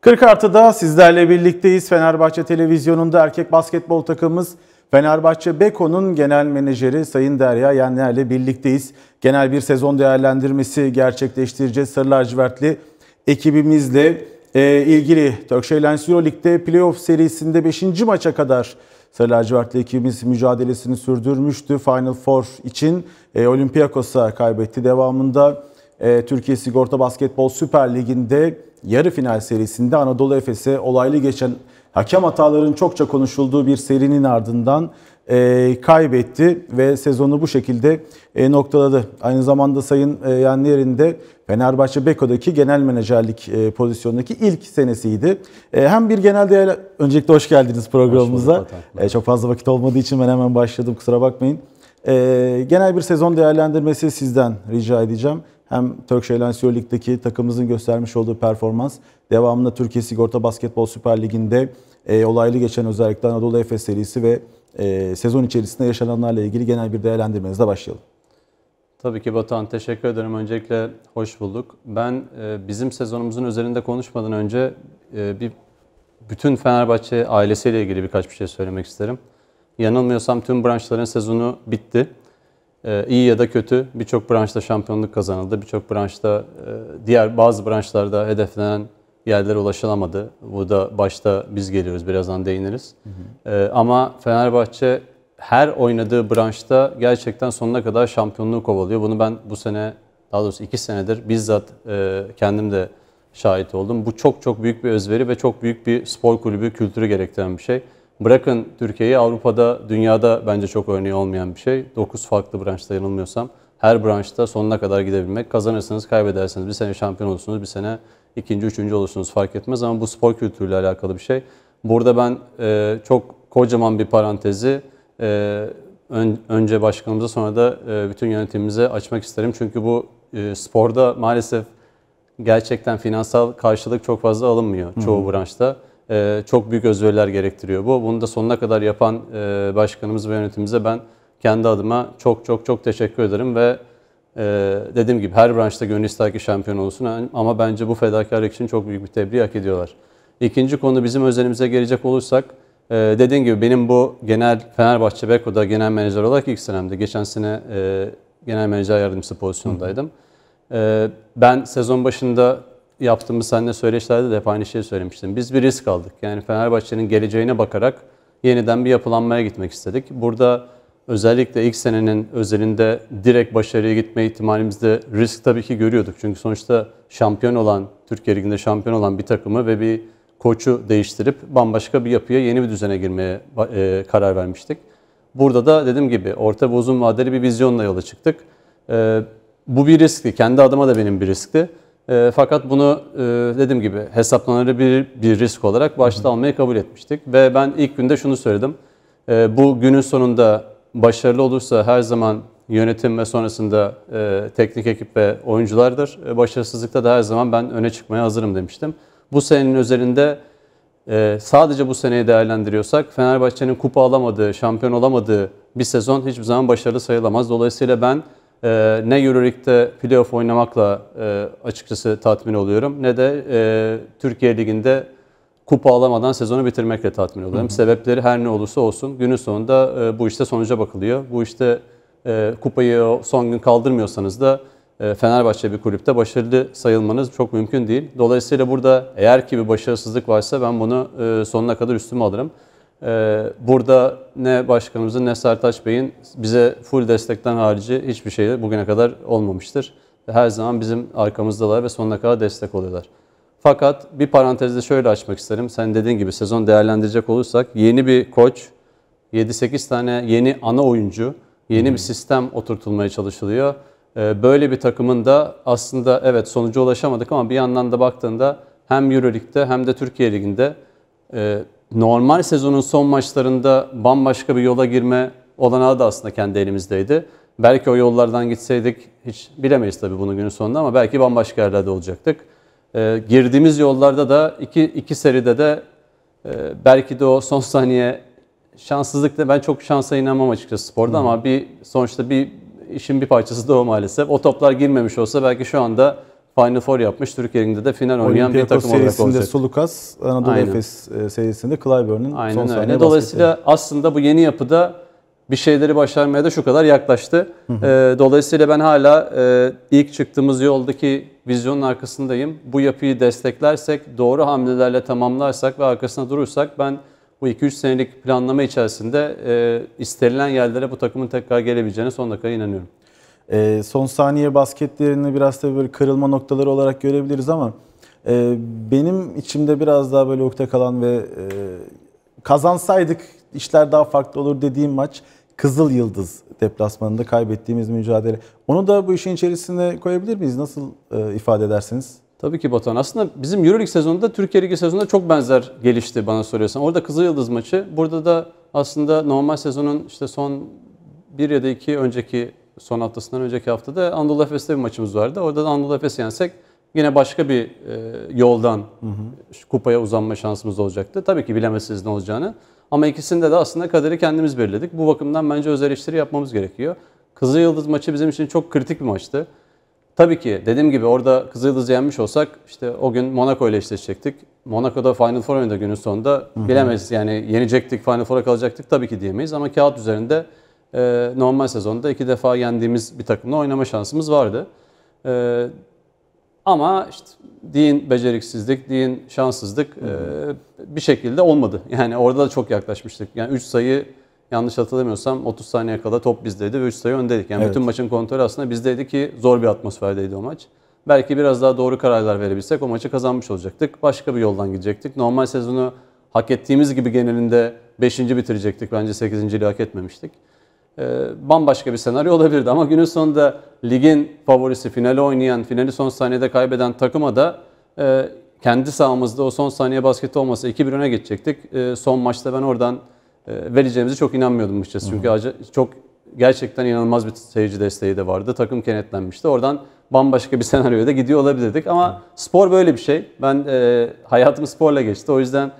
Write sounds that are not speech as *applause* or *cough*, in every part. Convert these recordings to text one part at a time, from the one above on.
40 artıda sizlerle birlikteyiz. Fenerbahçe Televizyonu'nda erkek basketbol takımımız Fenerbahçe Beko'nun genel menajeri Sayın Derya Yenler'le birlikteyiz. Genel bir sezon değerlendirmesi gerçekleştireceğiz. Sarı lacivertli ekibimizle e, ilgili Turkcell Euro Lig'de playoff serisinde 5. maça kadar Sarı lacivertli ekibimiz mücadelesini sürdürmüştü. Final Four için e, Olympiakos'a kaybetti. Devamında e, Türkiye Sigorta Basketbol Süper Ligi'nde yarı final serisinde Anadolu Efes'e olaylı geçen hakem hataların çokça konuşulduğu bir serinin ardından e, kaybetti ve sezonu bu şekilde e, noktaladı. Aynı zamanda Sayın e, Yanner'in de Fenerbahçe Beko'daki genel menajerlik e, pozisyonundaki ilk senesiydi. E, hem bir genel değerli... Öncelikle hoş geldiniz programımıza. Hoş e, çok fazla vakit olmadığı için ben hemen başladım kusura bakmayın. E, genel bir sezon değerlendirmesi sizden rica edeceğim hem Turkish Airlines Euro Lig'deki takımımızın göstermiş olduğu performans devamında Türkiye Sigorta Basketbol Süper Ligi'nde e, olaylı geçen özellikle Anadolu Efes serisi ve e, sezon içerisinde yaşananlarla ilgili genel bir değerlendirmenizle başlayalım. Tabii ki Batuhan teşekkür ederim. Öncelikle hoş bulduk. Ben e, bizim sezonumuzun üzerinde konuşmadan önce e, bir bütün Fenerbahçe ailesiyle ilgili birkaç bir şey söylemek isterim. Yanılmıyorsam tüm branşların sezonu bitti. Ee, iyi ya da kötü birçok branşta şampiyonluk kazanıldı. Birçok branşta e, diğer bazı branşlarda hedeflenen yerlere ulaşılamadı. Bu da başta biz geliyoruz birazdan değiniriz. Hı hı. Ee, ama Fenerbahçe her oynadığı branşta gerçekten sonuna kadar şampiyonluğu kovalıyor. Bunu ben bu sene daha doğrusu iki senedir bizzat e, kendim de şahit oldum. Bu çok çok büyük bir özveri ve çok büyük bir spor kulübü kültürü gerektiren bir şey. Bırakın Türkiye'yi Avrupa'da, dünyada bence çok örneği olmayan bir şey. 9 farklı branşta yanılmıyorsam her branşta sonuna kadar gidebilmek. kazanırsanız, kaybedersiniz. Bir sene şampiyon olursunuz, bir sene ikinci, üçüncü olursunuz fark etmez. Ama bu spor kültürüyle alakalı bir şey. Burada ben e, çok kocaman bir parantezi e, ön, önce başkanımıza sonra da e, bütün yönetimimize açmak isterim. Çünkü bu e, sporda maalesef gerçekten finansal karşılık çok fazla alınmıyor çoğu Hı-hı. branşta. Ee, çok büyük özveriler gerektiriyor bu. Bunu da sonuna kadar yapan e, başkanımız ve yönetimimize ben kendi adıma çok çok çok teşekkür ederim ve e, dediğim gibi her branşta gönül ister ki şampiyon olsun ama bence bu fedakarlık için çok büyük bir tebriği hak ediyorlar. İkinci konu bizim özelimize gelecek olursak e, dediğim gibi benim bu genel Fenerbahçe Beko'da genel menajer olarak ilk senemde. Geçen sene e, genel menajer yardımcısı pozisyondaydım. Ee, ben sezon başında yaptığımız seninle söyleşilerde de hep aynı şeyi söylemiştim. Biz bir risk aldık. Yani Fenerbahçe'nin geleceğine bakarak yeniden bir yapılanmaya gitmek istedik. Burada özellikle ilk senenin özelinde direkt başarıya gitme ihtimalimizde risk tabii ki görüyorduk. Çünkü sonuçta şampiyon olan, Türkiye Ligi'nde şampiyon olan bir takımı ve bir koçu değiştirip bambaşka bir yapıya, yeni bir düzene girmeye e, karar vermiştik. Burada da dediğim gibi orta ve uzun vadeli bir vizyonla yola çıktık. E, bu bir riskti. Kendi adıma da benim bir riskti. E, fakat bunu e, dediğim gibi hesaplanabilir bir bir risk olarak başta almayı kabul etmiştik. Ve ben ilk günde şunu söyledim. E, bu günün sonunda başarılı olursa her zaman yönetim ve sonrasında e, teknik ekip ve oyunculardır. E, başarısızlıkta da her zaman ben öne çıkmaya hazırım demiştim. Bu senenin özelinde e, sadece bu seneyi değerlendiriyorsak Fenerbahçe'nin kupa alamadığı, şampiyon olamadığı bir sezon hiçbir zaman başarılı sayılamaz. Dolayısıyla ben e, ne Euroleague'de playoff oynamakla e, açıkçası tatmin oluyorum ne de e, Türkiye Ligi'nde kupa alamadan sezonu bitirmekle tatmin oluyorum. Hı hı. Sebepleri her ne olursa olsun günün sonunda e, bu işte sonuca bakılıyor. Bu işte e, kupayı son gün kaldırmıyorsanız da e, Fenerbahçe bir kulüpte başarılı sayılmanız çok mümkün değil. Dolayısıyla burada eğer ki bir başarısızlık varsa ben bunu e, sonuna kadar üstüme alırım. Ee, burada ne başkanımızın ne Sertaç Bey'in bize full destekten harici hiçbir şey bugüne kadar olmamıştır. Her zaman bizim arkamızdalar ve sonuna kadar destek oluyorlar. Fakat bir parantezde şöyle açmak isterim. Sen dediğin gibi sezon değerlendirecek olursak yeni bir koç, 7-8 tane yeni ana oyuncu, yeni hmm. bir sistem oturtulmaya çalışılıyor. Ee, böyle bir takımın da aslında evet sonuca ulaşamadık ama bir yandan da baktığında hem Euroleague'de hem de Türkiye Ligi'nde e, normal sezonun son maçlarında bambaşka bir yola girme olanağı da aslında kendi elimizdeydi. Belki o yollardan gitseydik hiç bilemeyiz tabii bunu günün sonunda ama belki bambaşka yerlerde olacaktık. E, girdiğimiz yollarda da iki, iki seride de e, belki de o son *laughs* saniye şanssızlıkla ben çok şansa inanmam açıkçası sporda Hı. ama bir sonuçta bir işin bir parçası da o maalesef. O toplar girmemiş olsa belki şu anda Final Four yapmış. Türkiye'nin de final oynayan bir takım olarak olacak. serisinde Sulukas, Anadolu Aynen. Efes e, serisinde Clyburn'un son öyle. saniye Dolayısıyla basketi. aslında bu yeni yapıda bir şeyleri başarmaya da şu kadar yaklaştı. Hı hı. E, dolayısıyla ben hala e, ilk çıktığımız yoldaki vizyonun arkasındayım. Bu yapıyı desteklersek, doğru hamlelerle tamamlarsak ve arkasına durursak ben bu 2-3 senelik planlama içerisinde e, istenilen yerlere bu takımın tekrar gelebileceğine son dakika inanıyorum. E, son saniye basketlerini biraz da böyle kırılma noktaları olarak görebiliriz ama e, benim içimde biraz daha böyle ukde kalan ve e, kazansaydık işler daha farklı olur dediğim maç Kızıl Yıldız deplasmanında kaybettiğimiz mücadele. Onu da bu işin içerisine koyabilir miyiz? Nasıl e, ifade edersiniz? Tabii ki Batuhan. Aslında bizim Euroleague sezonunda Türkiye Ligi sezonunda çok benzer gelişti bana soruyorsan. Orada Kızıl Yıldız maçı. Burada da aslında normal sezonun işte son bir ya da iki önceki son haftasından önceki haftada Anadolu Efes'te bir maçımız vardı. Orada da Anadolu Efes'i yensek yine başka bir e, yoldan hı hı. kupaya uzanma şansımız olacaktı. Tabii ki bilemezsiniz ne olacağını. Ama ikisinde de aslında kaderi kendimiz belirledik. Bu bakımdan bence özel işleri yapmamız gerekiyor. Kızıl Yıldız maçı bizim için çok kritik bir maçtı. Tabii ki dediğim gibi orada Kızıl Yıldız'ı yenmiş olsak işte o gün Monaco ile eşleşecektik. Monaco'da Final Four oynadı günün sonunda. Hı hı. Bilemeyiz yani yenecektik, Final Four'a kalacaktık tabii ki diyemeyiz ama kağıt üzerinde e, normal sezonda iki defa yendiğimiz bir takımla oynama şansımız vardı. E, ama işte din beceriksizlik, din şanssızlık E, bir şekilde olmadı. *laughs* Yani orada da çok yaklaşmıştık. Yani 3 sayı yanlış hatırlamıyorsam 30 saniye kala top bizdeydi ve 3 sayı öndeydik. Yani evet. bütün maçın kontrolü aslında bizdeydi ki zor bir atmosferdeydi o maç. Belki biraz daha doğru kararlar verebilsek o maçı kazanmış olacaktık. Başka bir yoldan gidecektik. Normal sezonu hak ettiğimiz gibi genelinde 5. bitirecektik. Bence 8. hak etmemiştik. Ee, bambaşka bir senaryo olabilirdi. Ama günün sonunda ligin favorisi, finale oynayan, finali son saniyede kaybeden takıma da e, kendi sahamızda o son saniye basketi olmasa 2-1 öne geçecektik. E, son maçta ben oradan e, vereceğimizi çok inanmıyordum açıkçası. Çünkü çok gerçekten inanılmaz bir seyirci desteği de vardı. Takım kenetlenmişti. Oradan bambaşka bir *laughs* da gidiyor olabilirdik. Ama spor böyle bir şey. Ben e, hayatım sporla geçti. O yüzden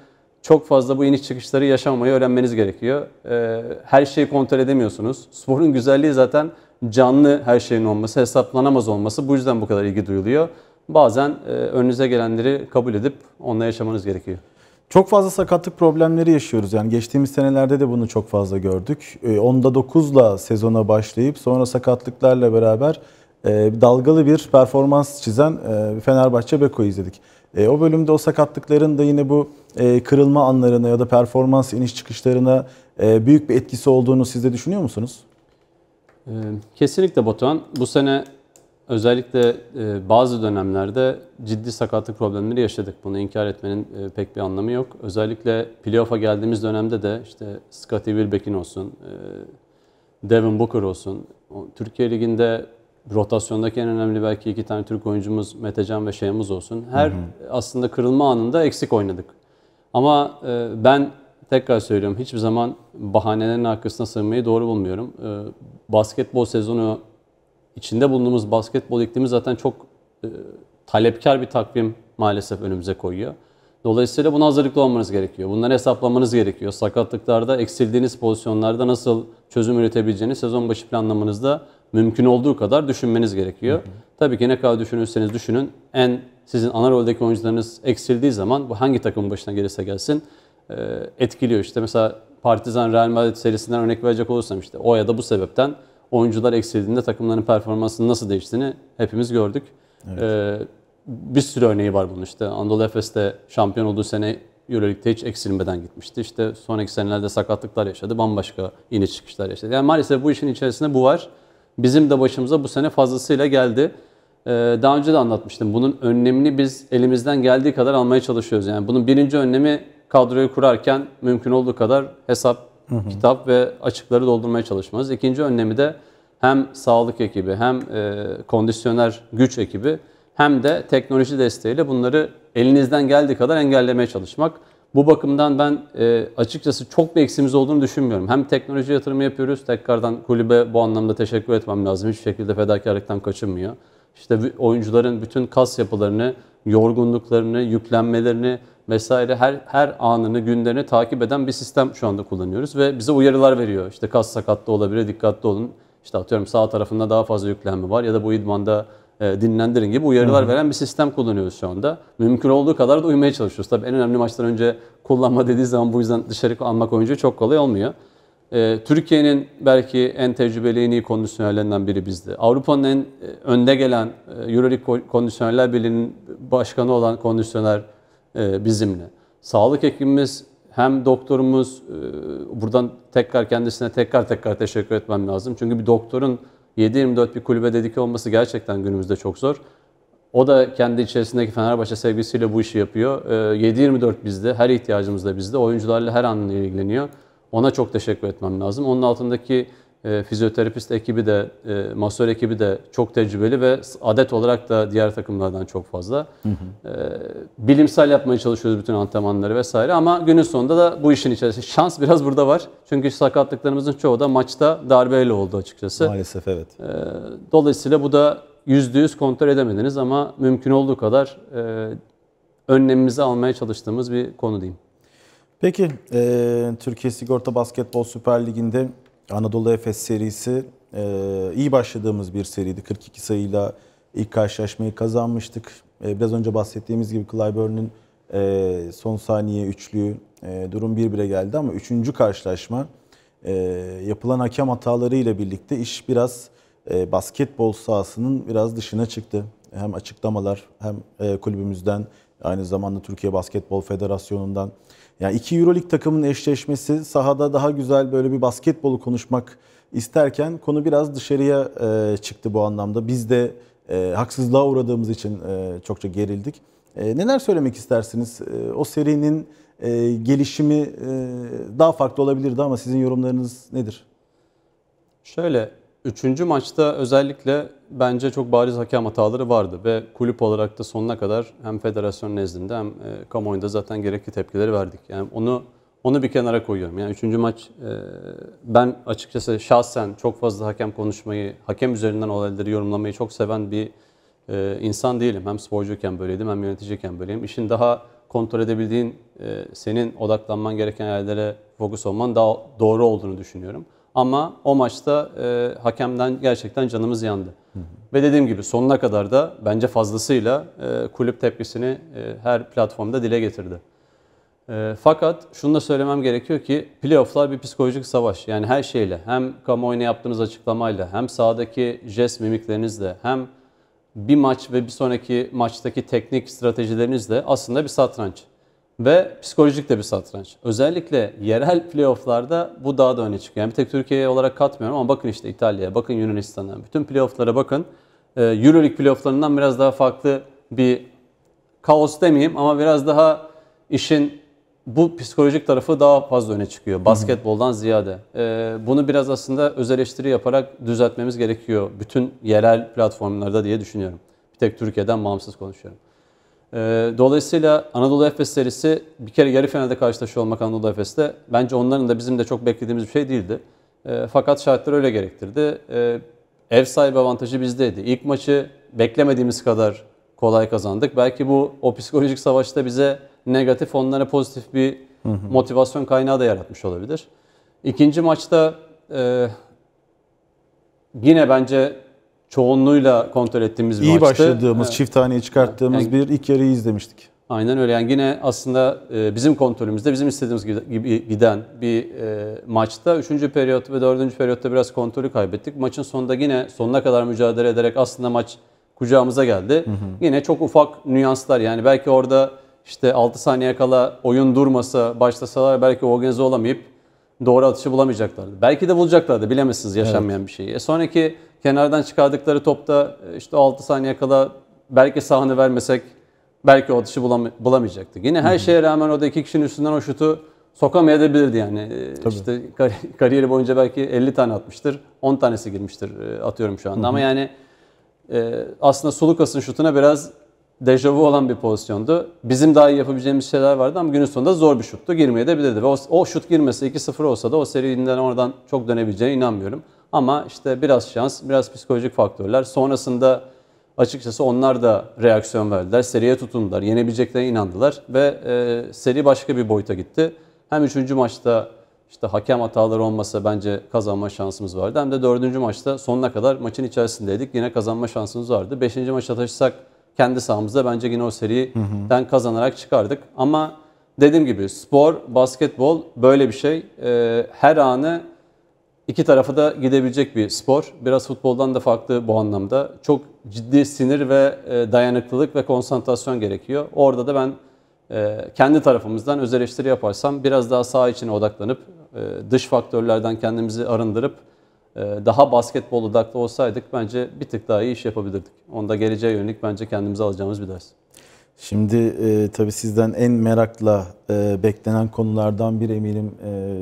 çok fazla bu iniş çıkışları yaşamamayı öğrenmeniz gerekiyor. Ee, her şeyi kontrol edemiyorsunuz. Sporun güzelliği zaten canlı her şeyin olması, hesaplanamaz olması. Bu yüzden bu kadar ilgi duyuluyor. Bazen e, önünüze gelenleri kabul edip onunla yaşamanız gerekiyor. Çok fazla sakatlık problemleri yaşıyoruz. Yani geçtiğimiz senelerde de bunu çok fazla gördük. E, onda 9'la sezona başlayıp sonra sakatlıklarla beraber e, dalgalı bir performans çizen e, Fenerbahçe bekoyu izledik. E, o bölümde o sakatlıkların da yine bu e, kırılma anlarına ya da performans iniş çıkışlarına e, büyük bir etkisi olduğunu siz de düşünüyor musunuz? Ee, kesinlikle Batuhan. Bu sene özellikle e, bazı dönemlerde ciddi sakatlık problemleri yaşadık. Bunu inkar etmenin e, pek bir anlamı yok. Özellikle playoff'a geldiğimiz dönemde de işte Scottie Wilbeck'in olsun, e, Devin Booker olsun, Türkiye Ligi'nde rotasyondaki en önemli belki iki tane Türk oyuncumuz Metecan ve Şeyh'imiz olsun. Her hı hı. aslında kırılma anında eksik oynadık. Ama e, ben tekrar söylüyorum hiçbir zaman bahanelerin arkasına sığınmayı doğru bulmuyorum. E, basketbol sezonu içinde bulunduğumuz basketbol iklimi zaten çok e, talepkar bir takvim maalesef önümüze koyuyor. Dolayısıyla buna hazırlıklı olmanız gerekiyor. Bunları hesaplamanız gerekiyor. Sakatlıklarda eksildiğiniz pozisyonlarda nasıl çözüm üretebileceğini sezon başı planlamanızda mümkün olduğu kadar düşünmeniz gerekiyor. Hı hı. Tabii ki ne kadar düşünürseniz düşünün en sizin ana roldeki oyuncularınız eksildiği zaman bu hangi takımın başına gelirse gelsin e, etkiliyor. İşte mesela Partizan Real Madrid serisinden örnek verecek olursam işte o ya da bu sebepten oyuncular eksildiğinde takımların performansının nasıl değiştiğini hepimiz gördük. Evet. E, bir sürü örneği var bunun işte. Anadolu Efes'te şampiyon olduğu sene Euroleague'de hiç eksilmeden gitmişti. İşte sonraki senelerde sakatlıklar yaşadı. Bambaşka yine çıkışlar yaşadı. Yani maalesef bu işin içerisinde bu var bizim de başımıza bu sene fazlasıyla geldi. Ee, daha önce de anlatmıştım. Bunun önlemini biz elimizden geldiği kadar almaya çalışıyoruz. Yani bunun birinci önlemi kadroyu kurarken mümkün olduğu kadar hesap, hı hı. kitap ve açıkları doldurmaya çalışmanız. İkinci önlemi de hem sağlık ekibi hem e, kondisyoner güç ekibi hem de teknoloji desteğiyle bunları elinizden geldiği kadar engellemeye çalışmak. Bu bakımdan ben e, açıkçası çok bir eksimiz olduğunu düşünmüyorum. Hem teknoloji yatırımı yapıyoruz. Tekrardan kulübe bu anlamda teşekkür etmem lazım. Hiçbir şekilde fedakarlıktan kaçınmıyor. İşte oyuncuların bütün kas yapılarını, yorgunluklarını, yüklenmelerini vesaire her her anını, günlerini takip eden bir sistem şu anda kullanıyoruz ve bize uyarılar veriyor. İşte kas sakatlı olabilir, dikkatli olun. İşte atıyorum sağ tarafında daha fazla yüklenme var ya da bu idmanda e, dinlendirin gibi uyarılar veren bir sistem kullanıyoruz şu anda. Mümkün olduğu kadar da uyumaya çalışıyoruz. Tabii en önemli maçtan önce kullanma dediği zaman bu yüzden dışarı almak oyuncu çok kolay olmuyor. E, Türkiye'nin belki en tecrübeli, en iyi kondisyonerlerinden biri bizdi. Avrupa'nın en e, önde gelen e, Euroleague Kondisyonerler Birliği'nin başkanı olan kondisyoner bizimle. Sağlık ekibimiz hem doktorumuz, buradan tekrar kendisine tekrar tekrar teşekkür etmem lazım. Çünkü bir doktorun 7-24 bir kulübe dedike olması gerçekten günümüzde çok zor. O da kendi içerisindeki Fenerbahçe sevgisiyle bu işi yapıyor. E, ee, 7-24 bizde, her ihtiyacımız da bizde. Oyuncularla her an ilgileniyor. Ona çok teşekkür etmem lazım. Onun altındaki e, fizyoterapist ekibi de, e, masör ekibi de çok tecrübeli ve adet olarak da diğer takımlardan çok fazla. Hı hı. E, bilimsel yapmaya çalışıyoruz bütün antrenmanları vesaire ama günün sonunda da bu işin içerisinde şans *laughs* biraz burada var. Çünkü sakatlıklarımızın çoğu da maçta darbeyle oldu açıkçası. Maalesef evet. E, dolayısıyla bu da %100 kontrol edemediniz ama mümkün olduğu kadar e, önlemimizi almaya çalıştığımız bir konu diyeyim. Peki, e, Türkiye Sigorta Basketbol Süper Ligi'nde Anadolu Efes serisi e, iyi başladığımız bir seriydi. 42 sayıyla ilk karşılaşmayı kazanmıştık. E, biraz önce bahsettiğimiz gibi Clyburn'un e, son saniye üçlüğü e, durum 1-1'e geldi ama üçüncü karşılaşma e, yapılan hakem hatalarıyla birlikte iş biraz e, basketbol sahasının biraz dışına çıktı. Hem açıklamalar hem e, kulübümüzden aynı zamanda Türkiye Basketbol Federasyonu'ndan yani iki Euroleague takımının eşleşmesi sahada daha güzel böyle bir basketbolu konuşmak isterken konu biraz dışarıya e, çıktı bu anlamda. Biz de e, haksızlığa uğradığımız için e, çokça gerildik. E, neler söylemek istersiniz? E, o serinin e, gelişimi e, daha farklı olabilirdi ama sizin yorumlarınız nedir? Şöyle Üçüncü maçta özellikle bence çok bariz hakem hataları vardı ve kulüp olarak da sonuna kadar hem federasyon nezdinde hem e, kamuoyunda zaten gerekli tepkileri verdik. Yani onu onu bir kenara koyuyorum. Yani üçüncü maç e, ben açıkçası şahsen çok fazla hakem konuşmayı, hakem üzerinden olayları yorumlamayı çok seven bir e, insan değilim. Hem sporcuyken böyleydim hem yöneticiyken böyleyim. İşin daha kontrol edebildiğin, senin odaklanman gereken yerlere fokus olman daha doğru olduğunu düşünüyorum. Ama o maçta e, hakemden gerçekten canımız yandı. Hı hı. Ve dediğim gibi sonuna kadar da bence fazlasıyla e, kulüp tepkisini e, her platformda dile getirdi. E, fakat şunu da söylemem gerekiyor ki playofflar bir psikolojik savaş. Yani her şeyle hem kamuoyuna yaptığınız açıklamayla hem sahadaki jest mimiklerinizle hem bir maç ve bir sonraki maçtaki teknik stratejilerinizle aslında bir satranç ve psikolojik de bir satranç. Özellikle yerel playofflarda bu daha da öne çıkıyor. Yani bir tek Türkiye olarak katmıyorum ama bakın işte İtalya'ya, bakın Yunanistan'a, bütün playofflara bakın. Ee, Euroleague playofflarından biraz daha farklı bir kaos demeyeyim ama biraz daha işin bu psikolojik tarafı daha fazla öne çıkıyor basketboldan ziyade. Ee, bunu biraz aslında öz eleştiri yaparak düzeltmemiz gerekiyor bütün yerel platformlarda diye düşünüyorum. Bir tek Türkiye'den bağımsız konuşuyorum. Ee, dolayısıyla Anadolu Efes serisi bir kere yarı finalde karşılaşıyor olmak Anadolu Efes'te bence onların da bizim de çok beklediğimiz bir şey değildi. Ee, fakat şartlar öyle gerektirdi. Ee, ev sahibi avantajı bizdeydi. İlk maçı beklemediğimiz kadar kolay kazandık. Belki bu o psikolojik savaşta bize negatif onlara pozitif bir motivasyon kaynağı da yaratmış olabilir. İkinci maçta e, yine bence çoğunluğuyla kontrol ettiğimiz bir İyi maçtı. başladığımız, evet. çift taneyi çıkarttığımız yani, bir ilk yarıyı izlemiştik. Aynen öyle. Yani yine aslında e, bizim kontrolümüzde, bizim istediğimiz gibi giden bir e, maçta 3. periyot ve 4. periyotta biraz kontrolü kaybettik. Maçın sonunda yine sonuna kadar mücadele ederek aslında maç kucağımıza geldi. Hı hı. Yine çok ufak nüanslar yani belki orada işte 6 saniye kala oyun durmasa, başlasalar belki organize olamayıp doğru atışı bulamayacaklardı. Belki de bulacaklardı. Bilemezsiniz yaşanmayan evet. bir şeyi. E sonraki kenardan çıkardıkları topta e, işte 6 saniye kala belki sahne vermesek belki o atışı bulam bulamayacaktık. Yine her şeye rağmen o da iki kişinin üstünden o şutu sokamayabilirdi yani. E, Tabii. İşte kariyeri boyunca belki 50 tane atmıştır. 10 tanesi girmiştir e, atıyorum şu anda. Hı hı. Ama yani aslında Sulukas'ın şutuna biraz dejavu olan bir pozisyondu. Bizim daha iyi yapabileceğimiz şeyler vardı ama günün sonunda zor bir şuttu. Girmeye de bilirdi. Ve o, o şut girmese 2-0 olsa da o seriden oradan çok dönebileceğine inanmıyorum. Ama işte biraz şans, biraz psikolojik faktörler. Sonrasında açıkçası onlar da reaksiyon verdiler. Seriye tutundular. Yenebileceklerine inandılar ve e, seri başka bir boyuta gitti. Hem üçüncü maçta işte hakem hataları olmasa bence kazanma şansımız vardı. Hem de dördüncü maçta sonuna kadar maçın içerisindeydik. Yine kazanma şansımız vardı. Beşinci maça taşısak kendi sahamızda bence yine o seriden hı kazanarak çıkardık. Ama dediğim gibi spor, basketbol böyle bir şey. E, her anı İki tarafı da gidebilecek bir spor. Biraz futboldan da farklı bu anlamda. Çok ciddi sinir ve e, dayanıklılık ve konsantrasyon gerekiyor. Orada da ben e, kendi tarafımızdan öz eleştiri yaparsam biraz daha saha içine odaklanıp e, dış faktörlerden kendimizi arındırıp daha basketbol odaklı olsaydık bence bir tık daha iyi iş yapabilirdik. Onda geleceğe yönelik bence kendimize alacağımız bir ders. Şimdi e, tabii sizden en merakla e, beklenen konulardan bir eminim e,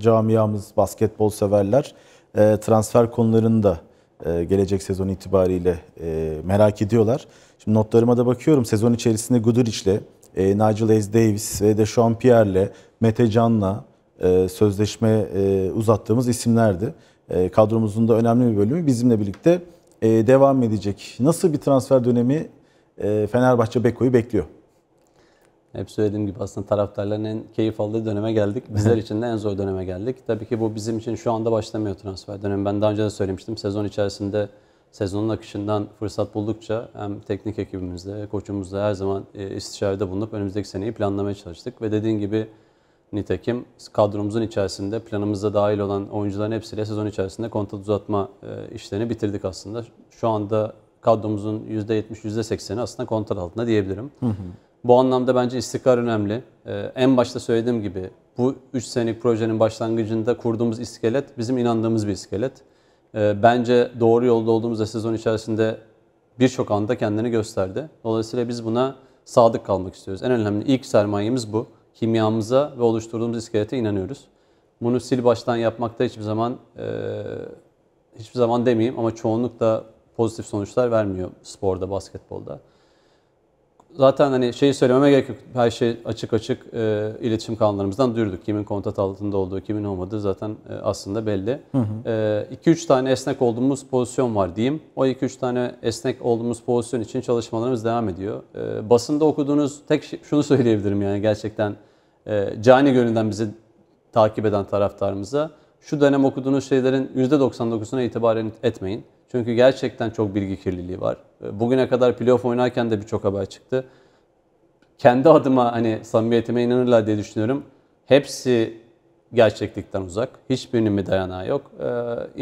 camiamız basketbol severler e, transfer konularında e, gelecek sezon itibariyle e, merak ediyorlar. Şimdi notlarıma da bakıyorum sezon içerisinde Guduric'le, e, Nigel S. Davis ve de Sean Pierre'le, Mete Can'la e, sözleşme e, uzattığımız isimlerdi. E, kadromuzun da önemli bir bölümü bizimle birlikte e, devam edecek. Nasıl bir transfer dönemi ee, Fenerbahçe Beko'yu bekliyor. Hep söylediğim gibi aslında taraftarların en keyif aldığı döneme geldik. Bizler için de en zor döneme geldik. Tabii ki bu bizim için şu anda başlamıyor transfer dönemi. Ben daha önce de söylemiştim. Sezon içerisinde sezonun akışından fırsat buldukça hem teknik ekibimizde, koçumuzda her zaman e, istişarede bulunup önümüzdeki seneyi planlamaya çalıştık. Ve dediğim gibi nitekim kadromuzun içerisinde planımızda dahil olan oyuncuların hepsiyle sezon içerisinde kontrat uzatma e, işlerini bitirdik aslında. Şu anda kadromuzun %70, %80'i aslında kontrol altında diyebilirim. Hı hı. Bu anlamda bence istikrar önemli. Ee, en başta söylediğim gibi bu 3 senelik projenin başlangıcında kurduğumuz iskelet bizim inandığımız bir iskelet. Ee, bence doğru yolda olduğumuzda sezon içerisinde birçok anda kendini gösterdi. Dolayısıyla biz buna sadık kalmak istiyoruz. En önemli ilk sermayemiz bu. Kimyamıza ve oluşturduğumuz iskelete inanıyoruz. Bunu sil baştan yapmakta hiçbir zaman e, hiçbir zaman demeyeyim ama çoğunlukla pozitif sonuçlar vermiyor sporda, basketbolda. Zaten hani şeyi söylememe gerek yok. Her şey açık açık e, iletişim kanallarımızdan duyurduk. Kimin kontrat altında olduğu, kimin olmadığı zaten e, aslında belli. 2-3 e, tane esnek olduğumuz pozisyon var diyeyim. O 2-3 tane esnek olduğumuz pozisyon için çalışmalarımız devam ediyor. E, basında okuduğunuz tek şey, şunu *laughs* söyleyebilirim yani gerçekten e, cani gönülden bizi takip eden taraftarımıza şu dönem okuduğunuz şeylerin %99'una itibaren etmeyin. Çünkü gerçekten çok bilgi kirliliği var. Ee, bugüne kadar playoff oynarken de birçok haber çıktı. Kendi adıma hani samimiyetime inanırlar diye düşünüyorum. Hepsi gerçeklikten uzak. Hiçbirinin bir dayanağı yok. Ee,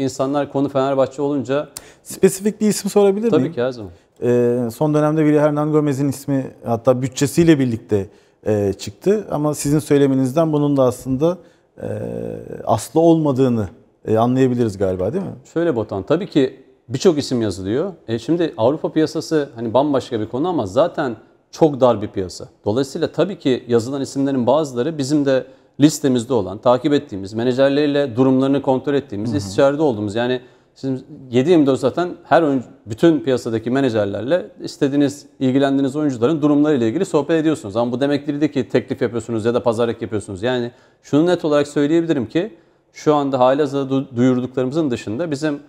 insanlar konu Fenerbahçe olunca... Spesifik bir isim sorabilir tabii miyim? Tabii ki her zaman. Ee, son dönemde Vili Hernan Gomez'in ismi hatta bütçesiyle birlikte e, çıktı. Ama sizin söylemenizden bunun da aslında e, aslı olmadığını e, anlayabiliriz galiba değil mi? Şöyle Botan, tabii ki birçok isim yazılıyor. E şimdi Avrupa piyasası hani bambaşka bir konu ama zaten çok dar bir piyasa. Dolayısıyla tabii ki yazılan isimlerin bazıları bizim de listemizde olan, takip ettiğimiz, menajerleriyle durumlarını kontrol ettiğimiz, Hı-hı. istişarede olduğumuz. Yani şimdi 7-24 zaten her oyuncu, bütün piyasadaki menajerlerle istediğiniz, ilgilendiğiniz oyuncuların durumlarıyla ilgili sohbet ediyorsunuz. Ama bu demek değil ki teklif yapıyorsunuz ya da pazarlık yapıyorsunuz. Yani şunu net olarak söyleyebilirim ki şu anda halihazırda duyurduklarımızın dışında bizim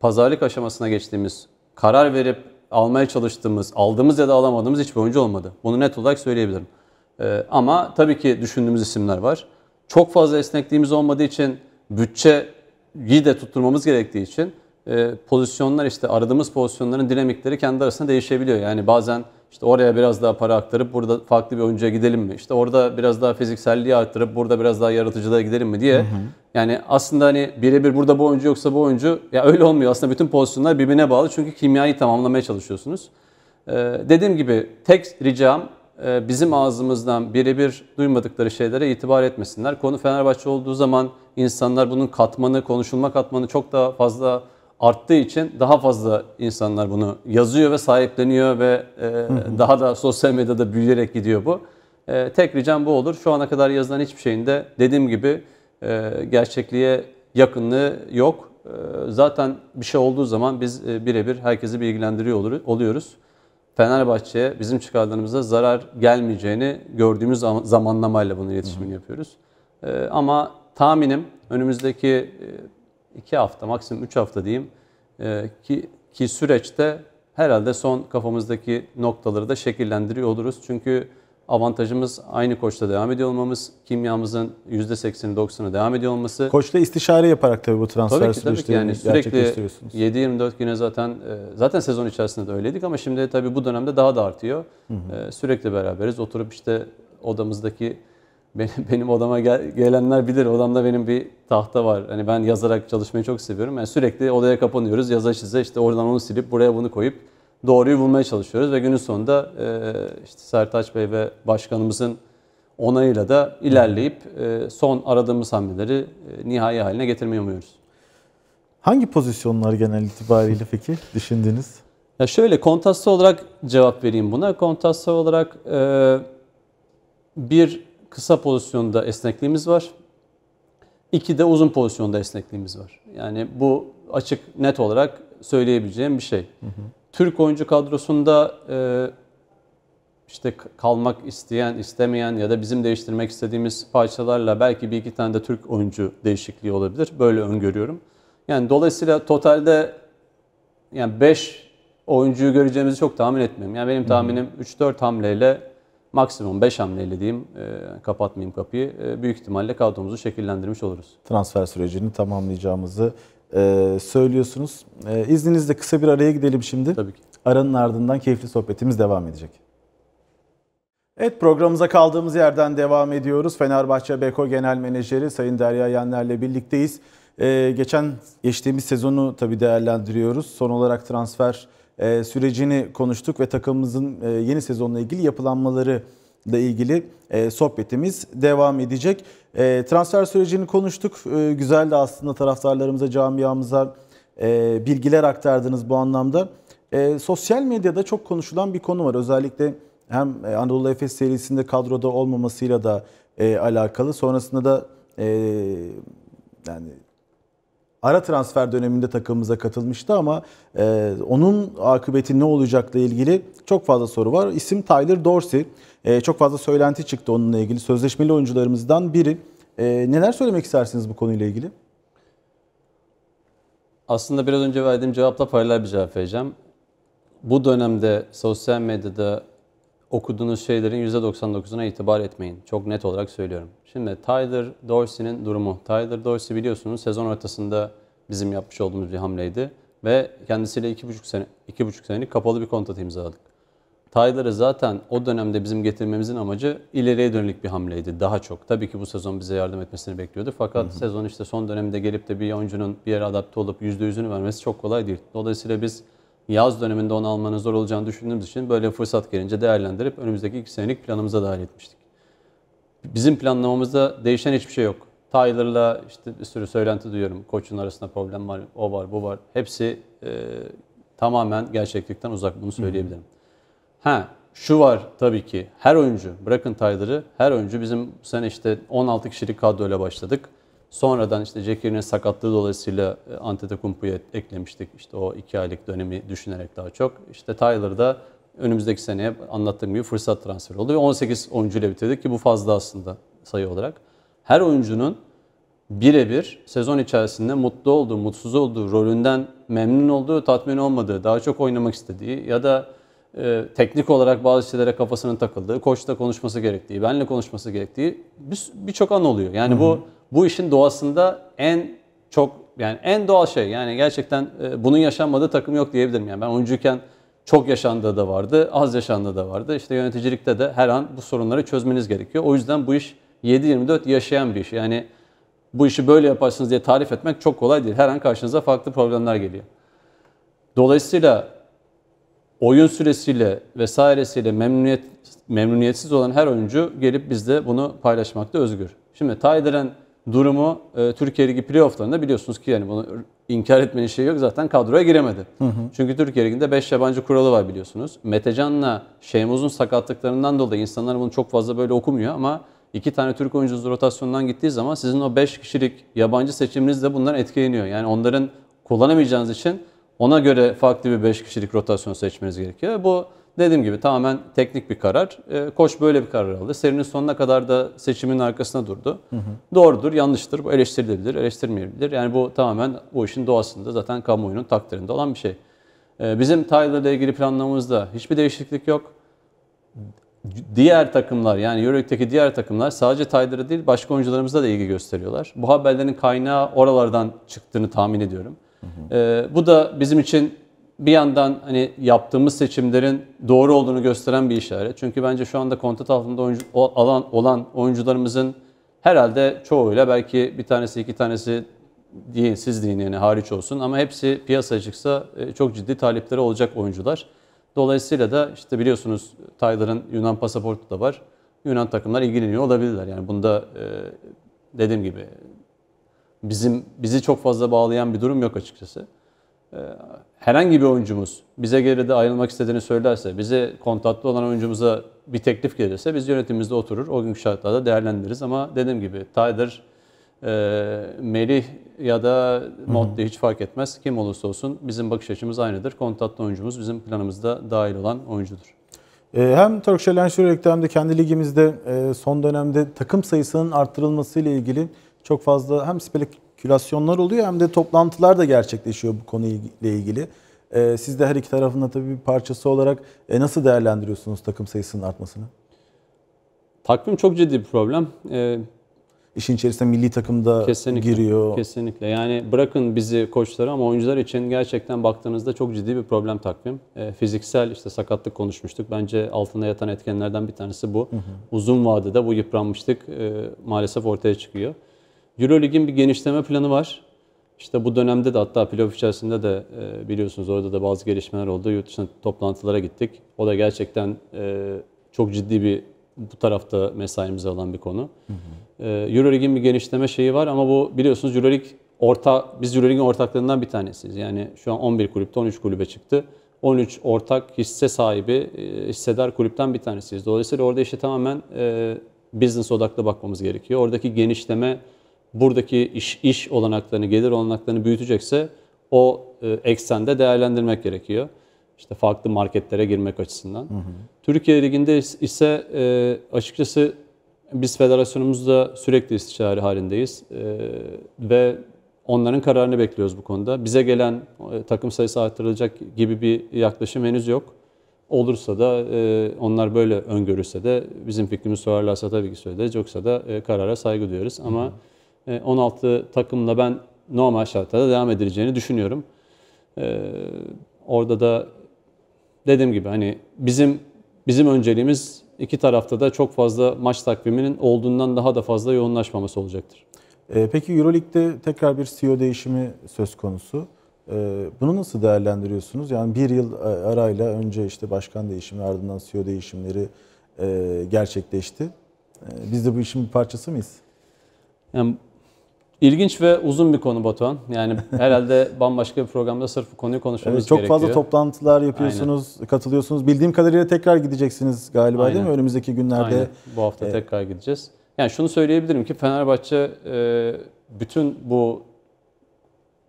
pazarlık aşamasına geçtiğimiz, karar verip almaya çalıştığımız, aldığımız ya da alamadığımız hiçbir oyuncu olmadı. Bunu net olarak söyleyebilirim. Ee, ama tabii ki düşündüğümüz isimler var. Çok fazla esnekliğimiz olmadığı için bütçe iyi de tutturmamız gerektiği için e, pozisyonlar işte aradığımız pozisyonların dinamikleri kendi arasında değişebiliyor. Yani bazen işte oraya biraz daha para aktarıp burada farklı bir oyuncuya gidelim mi? İşte orada biraz daha fizikselliği arttırıp burada biraz daha yaratıcılığa gidelim mi diye. Hı hı. Yani aslında hani birebir burada bu oyuncu yoksa bu oyuncu ya öyle olmuyor. Aslında bütün pozisyonlar birbirine bağlı çünkü kimyayı tamamlamaya çalışıyorsunuz. Ee, dediğim gibi tek ricam e, bizim ağzımızdan birebir duymadıkları şeylere itibar etmesinler. Konu Fenerbahçe olduğu zaman insanlar bunun katmanı, konuşulma katmanı çok daha fazla arttığı için daha fazla insanlar bunu yazıyor ve sahipleniyor ve e, daha da sosyal medyada büyüyerek gidiyor bu. E, tek ricam bu olur. Şu ana kadar yazılan hiçbir şeyin de dediğim gibi e, gerçekliğe yakınlığı yok. E, zaten bir şey olduğu zaman biz e, birebir herkesi bilgilendiriyor olur, oluyoruz. Fenerbahçe'ye bizim çıkardığımızda zarar gelmeyeceğini gördüğümüz zamanlamayla bunun iletişimini yapıyoruz. E, ama tahminim önümüzdeki e, 2 hafta maksimum 3 hafta diyeyim ee, ki ki süreçte herhalde son kafamızdaki noktaları da şekillendiriyor oluruz. Çünkü avantajımız aynı koçta devam ediyor olmamız, kimyamızın %80'i 90'ı devam ediyor olması. Koçla istişare yaparak tabii bu transfer tabii ki, tabii ki yani sürekli 7-24 güne zaten e, zaten sezon içerisinde de öyleydik ama şimdi tabii bu dönemde daha da artıyor. Hı hı. E, sürekli beraberiz. Oturup işte odamızdaki benim, *laughs* benim odama gel, gelenler bilir. Odamda benim bir tahta var. Hani ben yazarak çalışmayı çok seviyorum. Yani sürekli odaya kapanıyoruz. Yaza çize işte oradan onu silip buraya bunu koyup doğruyu bulmaya çalışıyoruz. Ve günün sonunda e, işte Sertaç Bey ve başkanımızın onayıyla da ilerleyip e, son aradığımız hamleleri e, nihai haline getirmeyi umuyoruz. Hangi pozisyonlar genel itibariyle peki *laughs* düşündünüz? Ya şöyle kontrastlı olarak cevap vereyim buna. Kontrastlı olarak e, bir kısa pozisyonda esnekliğimiz var. İki de uzun pozisyonda esnekliğimiz var. Yani bu açık net olarak söyleyebileceğim bir şey. Hı hı. Türk oyuncu kadrosunda e, işte kalmak isteyen, istemeyen ya da bizim değiştirmek istediğimiz parçalarla belki bir iki tane de Türk oyuncu değişikliği olabilir. Böyle öngörüyorum. Yani dolayısıyla totalde yani 5 oyuncuyu göreceğimizi çok tahmin etmiyorum. Yani benim tahminim 3-4 hamleyle maksimum 5 hamleyle diyeyim e, kapatmayayım kapıyı. E, büyük ihtimalle kadromuzu şekillendirmiş oluruz. Transfer sürecini tamamlayacağımızı e, söylüyorsunuz. E, izninizle kısa bir araya gidelim şimdi. Tabii ki. Aranın ardından keyifli sohbetimiz devam edecek. Evet programımıza kaldığımız yerden devam ediyoruz. Fenerbahçe Beko Genel Menajeri Sayın Derya Yenler'le birlikteyiz. Ee, geçen geçtiğimiz sezonu tabii değerlendiriyoruz. Son olarak transfer e, sürecini konuştuk ve takımımızın e, yeni sezonla ilgili yapılanmaları ile ilgili e, sohbetimiz devam edecek. Transfer sürecini konuştuk. Güzel de aslında taraftarlarımıza, camiamıza bilgiler aktardınız bu anlamda. Sosyal medyada çok konuşulan bir konu var. Özellikle hem Anadolu Efes serisinde kadroda olmamasıyla da alakalı. Sonrasında da yani ara transfer döneminde takımımıza katılmıştı ama e, onun akıbeti ne olacakla ilgili çok fazla soru var. İsim Tyler Dorsey. E, çok fazla söylenti çıktı onunla ilgili. Sözleşmeli oyuncularımızdan biri. E, neler söylemek istersiniz bu konuyla ilgili? Aslında biraz önce verdiğim cevapla paralel bir cevap vereceğim. Bu dönemde sosyal medyada okuduğunuz şeylerin %99'una itibar etmeyin. Çok net olarak söylüyorum. Şimdi Tyler Dorsey'nin durumu. Tyler Dorsey biliyorsunuz sezon ortasında bizim yapmış olduğumuz bir hamleydi. Ve kendisiyle 2,5 sene, 2,5 senelik kapalı bir kontrat imzaladık. Tyler'ı zaten o dönemde bizim getirmemizin amacı ileriye dönük bir hamleydi daha çok. Tabii ki bu sezon bize yardım etmesini bekliyordu. Fakat hı hı. sezon işte son döneminde gelip de bir oyuncunun bir yere adapte olup %100'ünü vermesi çok kolay değil. Dolayısıyla biz yaz döneminde onu almanın zor olacağını düşündüğümüz için böyle fırsat gelince değerlendirip önümüzdeki iki senelik planımıza dahil etmiştik. Bizim planlamamızda değişen hiçbir şey yok. Tyler'la işte bir sürü söylenti duyuyorum. Koçun arasında problem var, o var, bu var. Hepsi e, tamamen gerçeklikten uzak bunu söyleyebilirim. Hı hı. Ha, şu var tabii ki her oyuncu, bırakın Tyler'ı, her oyuncu bizim bu sene işte 16 kişilik kadroyla başladık. Sonradan işte Cekirin'in sakatlığı dolayısıyla e, Antetokounmpo'yu eklemiştik. İşte o iki aylık dönemi düşünerek daha çok. İşte Tyler'da önümüzdeki seneye anlattığım gibi fırsat transferi oldu ve 18 oyuncuyla bitirdik ki bu fazla aslında sayı olarak. Her oyuncunun birebir sezon içerisinde mutlu olduğu, mutsuz olduğu, rolünden memnun olduğu, tatmin olmadığı, daha çok oynamak istediği ya da e, teknik olarak bazı şeylere kafasının takıldığı, koçla konuşması gerektiği, benle konuşması gerektiği birçok bir, çok an oluyor. Yani Hı-hı. bu bu işin doğasında en çok yani en doğal şey yani gerçekten e, bunun yaşanmadığı takım yok diyebilirim. Yani ben oyuncuyken çok yaşandığı da vardı, az yaşandığı da vardı. İşte yöneticilikte de her an bu sorunları çözmeniz gerekiyor. O yüzden bu iş 7-24 yaşayan bir iş. Yani bu işi böyle yaparsınız diye tarif etmek çok kolay değil. Her an karşınıza farklı problemler geliyor. Dolayısıyla oyun süresiyle vesairesiyle memnuniyet, memnuniyetsiz olan her oyuncu gelip bizde bunu paylaşmakta özgür. Şimdi Tyler'ın durumu e, Türkiye Ligi playofflarında biliyorsunuz ki yani bunu inkar etmenin şeyi yok zaten kadroya giremedi. Hı hı. Çünkü Türkiye Ligi'nde 5 yabancı kuralı var biliyorsunuz. Metecan'la Şeymuz'un sakatlıklarından dolayı insanlar bunu çok fazla böyle okumuyor ama iki tane Türk oyuncusu rotasyondan gittiği zaman sizin o 5 kişilik yabancı seçiminiz de bundan etkileniyor. Yani onların kullanamayacağınız için ona göre farklı bir 5 kişilik rotasyon seçmeniz gerekiyor. Bu dediğim gibi tamamen teknik bir karar. E, koç böyle bir karar aldı. Serinin sonuna kadar da seçimin arkasına durdu. Hı hı. Doğrudur, yanlıştır. Bu eleştirilebilir, eleştirmeyebilir. Yani bu tamamen bu işin doğasında zaten kamuoyunun takdirinde olan bir şey. E, bizim Tyler ile ilgili planlamamızda hiçbir değişiklik yok. Diğer takımlar yani Euroleague'deki diğer takımlar sadece Tyler'a değil başka oyuncularımıza da ilgi gösteriyorlar. Bu haberlerin kaynağı oralardan çıktığını tahmin ediyorum. Hı hı. E, ee, bu da bizim için bir yandan hani yaptığımız seçimlerin doğru olduğunu gösteren bir işaret. Çünkü bence şu anda kontrat altında oyuncu, alan, olan oyuncularımızın herhalde çoğuyla belki bir tanesi iki tanesi deyin siz deyin yani hariç olsun ama hepsi piyasaya çıksa e, çok ciddi talepleri olacak oyuncular. Dolayısıyla da işte biliyorsunuz Taylar'ın Yunan pasaportu da var. Yunan takımlar ilgileniyor olabilirler. Yani bunda e, dediğim gibi bizim bizi çok fazla bağlayan bir durum yok açıkçası. Ee, herhangi bir oyuncumuz bize geri ayrılmak istediğini söylerse, bize kontatlı olan oyuncumuza bir teklif gelirse biz yönetimimizde oturur. O günkü şartlarda değerlendiririz ama dediğim gibi Tyler, e, Melih ya da Motti hiç fark etmez. Kim olursa olsun bizim bakış açımız aynıdır. Kontatlı oyuncumuz bizim planımızda dahil olan oyuncudur. E, hem Turkish Airlines Euroleague'de hem de kendi ligimizde e, son dönemde takım sayısının arttırılması ile ilgili çok fazla hem spek külasyonlar oluyor hem de toplantılar da gerçekleşiyor bu konuyla ilgili. E, siz de her iki tarafında tabii bir parçası olarak e, nasıl değerlendiriyorsunuz takım sayısının artmasını? Takvim çok ciddi bir problem. E, İşin içerisinde milli takımda kesinlikle, giriyor. Kesinlikle. Yani bırakın bizi koçları ama oyuncular için gerçekten baktığınızda çok ciddi bir problem takvim. E, fiziksel işte sakatlık konuşmuştuk. Bence altında yatan etkenlerden bir tanesi bu. Hı hı. Uzun vadede bu yıpranmışlık e, maalesef ortaya çıkıyor. Eurolig'in bir genişleme planı var. İşte bu dönemde de hatta playoff içerisinde de e, biliyorsunuz orada da bazı gelişmeler oldu. Yurt dışına toplantılara gittik. O da gerçekten e, çok ciddi bir bu tarafta mesaimizi alan bir konu. Hı E, Eurolig'in bir genişleme şeyi var ama bu biliyorsunuz Eurolig orta, biz Eurolig'in ortaklarından bir tanesiyiz. Yani şu an 11 kulüpte 13 kulübe çıktı. 13 ortak hisse sahibi, e, hissedar kulüpten bir tanesiyiz. Dolayısıyla orada işte tamamen e, business odaklı bakmamız gerekiyor. Oradaki genişleme buradaki iş, iş olanaklarını, gelir olanaklarını büyütecekse o e, eksende değerlendirmek gerekiyor. İşte farklı marketlere girmek açısından. Hı hı. Türkiye Ligi'nde ise e, açıkçası biz federasyonumuzda sürekli istişare halindeyiz e, ve onların kararını bekliyoruz bu konuda. Bize gelen e, takım sayısı arttırılacak gibi bir yaklaşım henüz yok. Olursa da e, onlar böyle öngörürse de bizim fikrimizi sorarlarsa tabii ki söyleriz. Yoksa da e, karara saygı duyuyoruz. Ama hı hı. 16 e, takımla ben normal şartlarda devam edileceğini düşünüyorum. E, orada da dediğim gibi hani bizim bizim önceliğimiz iki tarafta da çok fazla maç takviminin olduğundan daha da fazla yoğunlaşmaması olacaktır. E, peki Euroleague'de tekrar bir CEO değişimi söz konusu. Bunu nasıl değerlendiriyorsunuz? Yani bir yıl arayla önce işte başkan değişimi ardından CEO değişimleri gerçekleşti. Biz de bu işin bir parçası mıyız? Yani İlginç ve uzun bir konu Batuhan. Yani *laughs* herhalde bambaşka bir programda sırf konuyu konuşmamız evet, çok gerekiyor. Çok fazla toplantılar yapıyorsunuz, Aynen. katılıyorsunuz. Bildiğim kadarıyla tekrar gideceksiniz galiba Aynen. değil mi? Önümüzdeki günlerde. Aynen. Bu hafta ee, tekrar gideceğiz. Yani şunu söyleyebilirim ki Fenerbahçe e, bütün bu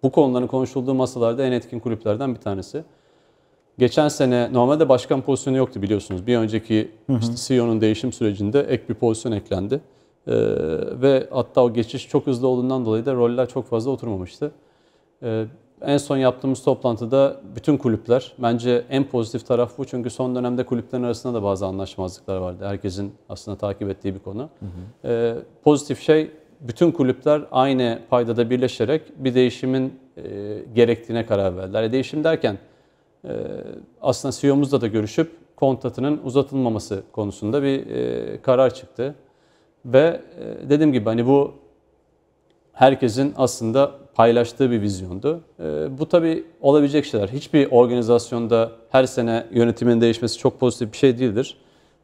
bu konuların konuşulduğu masalarda en etkin kulüplerden bir tanesi. Geçen sene normalde başkan pozisyonu yoktu biliyorsunuz. Bir önceki işte CEO'nun değişim sürecinde ek bir pozisyon eklendi. Ee, ve hatta o geçiş çok hızlı olduğundan dolayı da roller çok fazla oturmamıştı. Ee, en son yaptığımız toplantıda bütün kulüpler, bence en pozitif taraf bu çünkü son dönemde kulüplerin arasında da bazı anlaşmazlıklar vardı. Herkesin aslında takip ettiği bir konu. Hı hı. Ee, pozitif şey bütün kulüpler aynı paydada birleşerek bir değişimin e, gerektiğine karar verdiler. E, değişim derken e, aslında CEO'muzla da görüşüp kontratının uzatılmaması konusunda bir e, karar çıktı. Ve e, dediğim gibi hani bu herkesin aslında paylaştığı bir vizyondu. E, bu tabii olabilecek şeyler. Hiçbir organizasyonda her sene yönetimin değişmesi çok pozitif bir şey değildir.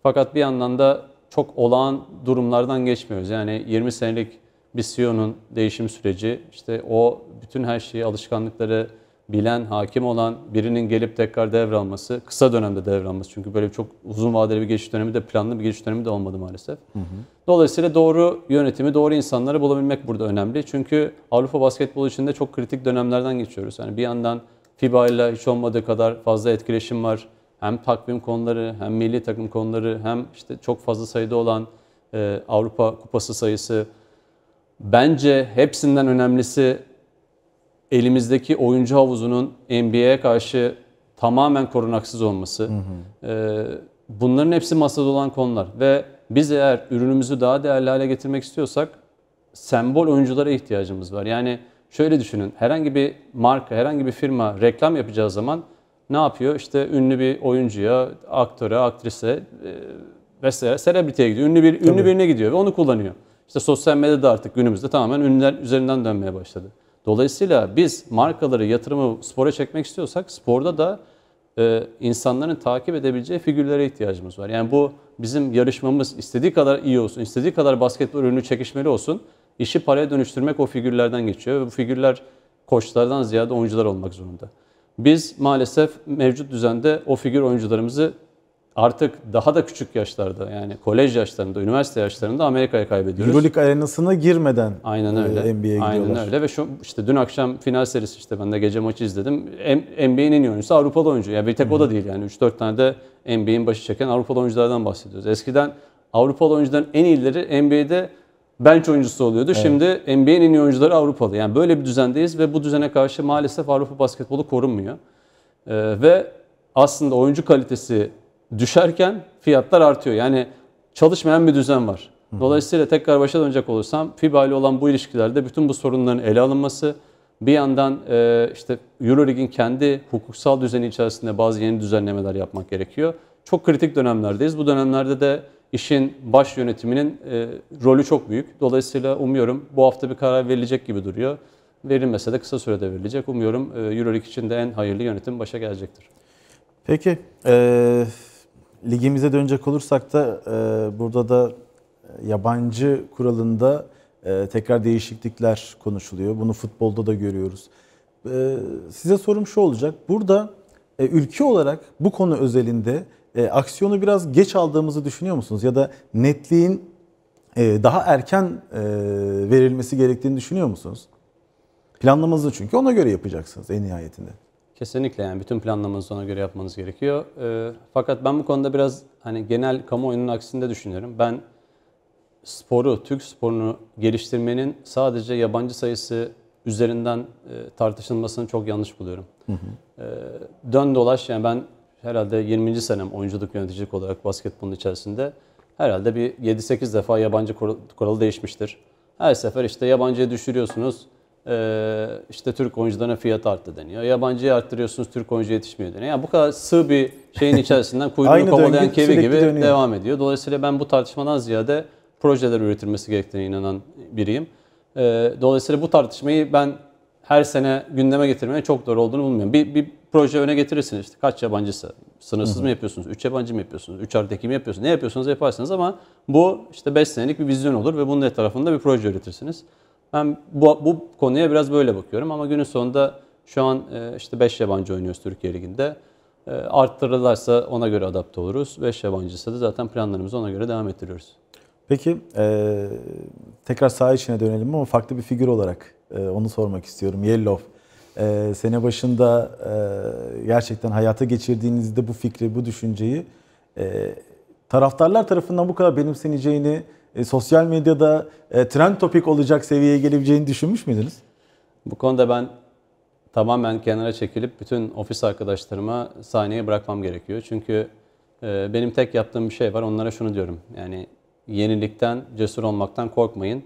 Fakat bir yandan da çok olağan durumlardan geçmiyoruz. Yani 20 senelik bir CEO'nun değişim süreci, işte o bütün her şeyi, alışkanlıkları, bilen, hakim olan birinin gelip tekrar devralması, kısa dönemde devralması çünkü böyle çok uzun vadeli bir geçiş dönemi de planlı bir geçiş dönemi de olmadı maalesef. Hı hı. Dolayısıyla doğru yönetimi, doğru insanları bulabilmek burada önemli. Çünkü Avrupa basketbolu içinde çok kritik dönemlerden geçiyoruz. Yani bir yandan FIBA ile hiç olmadığı kadar fazla etkileşim var. Hem takvim konuları, hem milli takım konuları, hem işte çok fazla sayıda olan e, Avrupa Kupası sayısı. Bence hepsinden önemlisi elimizdeki oyuncu havuzunun NBA'ye karşı tamamen korunaksız olması. Hı hı. E, bunların hepsi masada olan konular ve biz eğer ürünümüzü daha değerli hale getirmek istiyorsak sembol oyunculara ihtiyacımız var. Yani şöyle düşünün herhangi bir marka, herhangi bir firma reklam yapacağı zaman ne yapıyor? İşte ünlü bir oyuncuya, aktöre, aktrise e, vesaire selebriteye gidiyor. Ünlü bir ünlü birine gidiyor ve onu kullanıyor. İşte sosyal medyada artık günümüzde tamamen ünlüler üzerinden dönmeye başladı. Dolayısıyla biz markaları, yatırımı spora çekmek istiyorsak sporda da e, insanların takip edebileceği figürlere ihtiyacımız var. Yani bu bizim yarışmamız istediği kadar iyi olsun, istediği kadar basketbol ürünü çekişmeli olsun. İşi paraya dönüştürmek o figürlerden geçiyor ve bu figürler koçlardan ziyade oyuncular olmak zorunda. Biz maalesef mevcut düzende o figür oyuncularımızı artık daha da küçük yaşlarda yani kolej yaşlarında, üniversite yaşlarında Amerika'ya kaybediyoruz. Euroleague arenasına girmeden Aynen e, öyle. NBA'ye gidiyorlar. Aynen öyle ve şu işte dün akşam final serisi işte ben de gece maçı izledim. NBA'nin en iyi oyuncusu Avrupalı oyuncu. Yani bir tek Hı. o da değil yani 3-4 tane de NBA'in başı çeken Avrupalı oyunculardan bahsediyoruz. Eskiden Avrupalı oyuncuların en iyileri NBA'de bench oyuncusu oluyordu. Evet. Şimdi NBA'nin en iyi oyuncuları Avrupalı. Yani böyle bir düzendeyiz ve bu düzene karşı maalesef Avrupa basketbolu korunmuyor. Ee, ve aslında oyuncu kalitesi düşerken fiyatlar artıyor. Yani çalışmayan bir düzen var. Dolayısıyla tekrar başa dönecek olursam FIBA ile olan bu ilişkilerde bütün bu sorunların ele alınması, bir yandan e, işte Euroleague'in kendi hukuksal düzeni içerisinde bazı yeni düzenlemeler yapmak gerekiyor. Çok kritik dönemlerdeyiz. Bu dönemlerde de işin baş yönetiminin e, rolü çok büyük. Dolayısıyla umuyorum bu hafta bir karar verilecek gibi duruyor. Verilmese de kısa sürede verilecek. Umuyorum e, Euroleague için de en hayırlı yönetim başa gelecektir. Peki. Ee ligimize dönecek olursak da e, burada da e, yabancı kuralında e, tekrar değişiklikler konuşuluyor. Bunu futbolda da görüyoruz. E, size sorum şu olacak. Burada e, ülke olarak bu konu özelinde e, aksiyonu biraz geç aldığımızı düşünüyor musunuz? Ya da netliğin e, daha erken e, verilmesi gerektiğini düşünüyor musunuz? Planlamanızı çünkü ona göre yapacaksınız en nihayetinde. Kesinlikle yani bütün planlamanızı ona göre yapmanız gerekiyor. E, fakat ben bu konuda biraz hani genel kamuoyunun aksinde düşünüyorum. Ben sporu, Türk sporunu geliştirmenin sadece yabancı sayısı üzerinden e, tartışılmasını çok yanlış buluyorum. Hı hı. E, dön dolaş yani ben herhalde 20. senem oyunculuk yöneticilik olarak basketbolun içerisinde herhalde bir 7-8 defa yabancı kuralı değişmiştir. Her sefer işte yabancıya düşürüyorsunuz. Ee, işte Türk oyuncularına fiyat arttı deniyor. Yabancıyı arttırıyorsunuz Türk oyuncu yetişmiyor deniyor. Yani bu kadar sığ bir şeyin içerisinden kuyruğunu *laughs* kovalayan kevi gibi dönüyor. devam ediyor. Dolayısıyla ben bu tartışmadan ziyade projeler üretilmesi gerektiğine inanan biriyim. Ee, dolayısıyla bu tartışmayı ben her sene gündeme getirmeye çok doğru olduğunu bulmuyorum. Bir, bir proje öne getirirsiniz işte kaç yabancısı, sınırsız hı mı yapıyorsunuz, 3 yabancı mı yapıyorsunuz, 3 artı mi yapıyorsunuz, ne yapıyorsanız yaparsınız ama bu işte 5 senelik bir vizyon olur ve bunun etrafında bir proje üretirsiniz. Ben bu, bu konuya biraz böyle bakıyorum ama günün sonunda şu an e, işte 5 yabancı oynuyoruz Türkiye Ligi'nde. E, arttırırlarsa ona göre adapte oluruz. 5 yabancıysa da zaten planlarımızı ona göre devam ettiriyoruz. Peki e, tekrar saha içine dönelim ama farklı bir figür olarak e, onu sormak istiyorum. Yellov. E, sene başında e, gerçekten hayata geçirdiğinizde bu fikri, bu düşünceyi e, taraftarlar tarafından bu kadar benimseneceğini, e, sosyal medyada e, trend topik olacak seviyeye gelebileceğini düşünmüş müydünüz? Bu konuda ben tamamen kenara çekilip bütün ofis arkadaşlarıma sahneye bırakmam gerekiyor. Çünkü e, benim tek yaptığım bir şey var. Onlara şunu diyorum. Yani yenilikten, cesur olmaktan korkmayın.